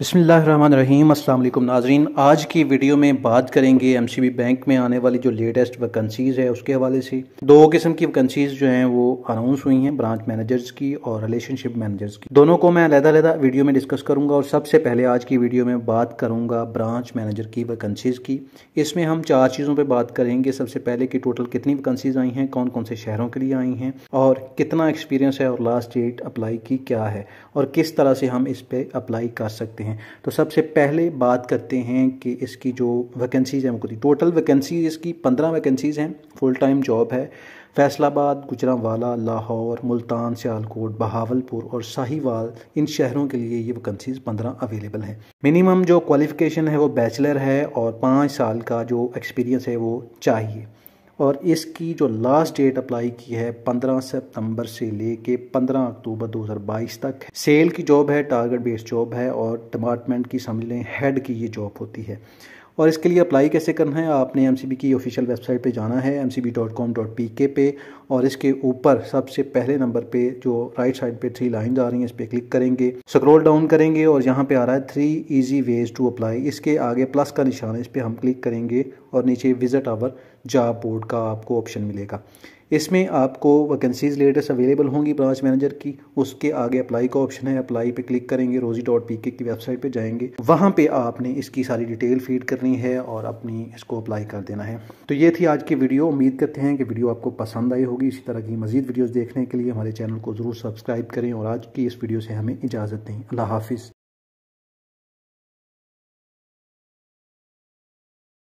बसमीम अल्लाम नाजरीन आज की वीडियो में बात करेंगे एम सी बी बैंक में आने वाली जो लेटेस्ट वैकेंसीज़ है उसके हवाले से दो किस्म की वैकेंसीज़ जो हैं वो अनाउंस हुई हैं ब्रांच मैनेजर्स की और रिलेशनशिप मैनेजर्स की दोनों को मैं अलहदा अलहदा वीडियो में डिस्कस करूंगा और सबसे पहले आज की वीडियो में बात करूंगा ब्रांच मैनेजर की वैकेंसीज़ की इसमें हम चार चीज़ों पर बात करेंगे सबसे पहले कि टोटल कितनी वैकेंसीज़ आई हैं कौन कौन से शहरों के लिए आई हैं और कितना एक्सपीरियंस है और लास्ट डेट अप्लाई की क्या है और किस तरह से हम इस पर अप्लाई कर सकते हैं हैं तो सबसे पहले बात करते हैं कि इसकी जो वैकेंसीज़ हैं वो कितनी टोटल वैकेंसीज इसकी पंद्रह वैकेंसीज़ हैं फुल टाइम जॉब है फैसलाबाद गुजरावाला लाहौर मुल्तान सियालकोट बहावलपुर और साहिवाल इन शहरों के लिए ये वैकेंसीज पंद्रह अवेलेबल हैं मिनिमम जो क्वालिफिकेशन है वो बैचलर है और पाँच साल का जो एक्सपीरियंस है वो चाहिए और इसकी जो लास्ट डेट अप्लाई की है 15 सितंबर से लेके 15 अक्टूबर 2022 तक सेल की जॉब है टारगेट बेस्ड जॉब है और डिपार्टमेंट की समझ लें हेड की ये जॉब होती है और इसके लिए अप्लाई कैसे करना है आपने एम की ऑफिशियल वेबसाइट पे जाना है एम पे और इसके ऊपर सबसे पहले नंबर पे जो राइट साइड पे थ्री लाइन आ रही हैं इस पर क्लिक करेंगे स्क्रॉल डाउन करेंगे और यहाँ पे आ रहा है three easy ways to apply इसके आगे प्लस का निशान है इस पर हम क्लिक करेंगे और नीचे विजिट आवर जॉब बोर्ड का आपको ऑप्शन मिलेगा इसमें आपको वैकेंसीज लेटेस्ट अवेलेबल होंगी ब्रांच मैनेजर की उसके आगे अप्लाई का ऑप्शन है अप्लाई पे क्लिक करेंगे रोजी डॉट पी के की वेबसाइट पे जाएंगे वहाँ पे आपने इसकी सारी डिटेल फीड करनी है और अपनी इसको अप्लाई कर देना है तो ये थी आज की वीडियो उम्मीद करते हैं कि वीडियो आपको पसंद आई होगी इसी तरह की मजीद वीडियोज़ देखने के लिए हमारे चैनल को ज़रूर सब्सक्राइब करें और आज की इस वीडियो से हमें इजाज़त दें अल्लाह हाफिज़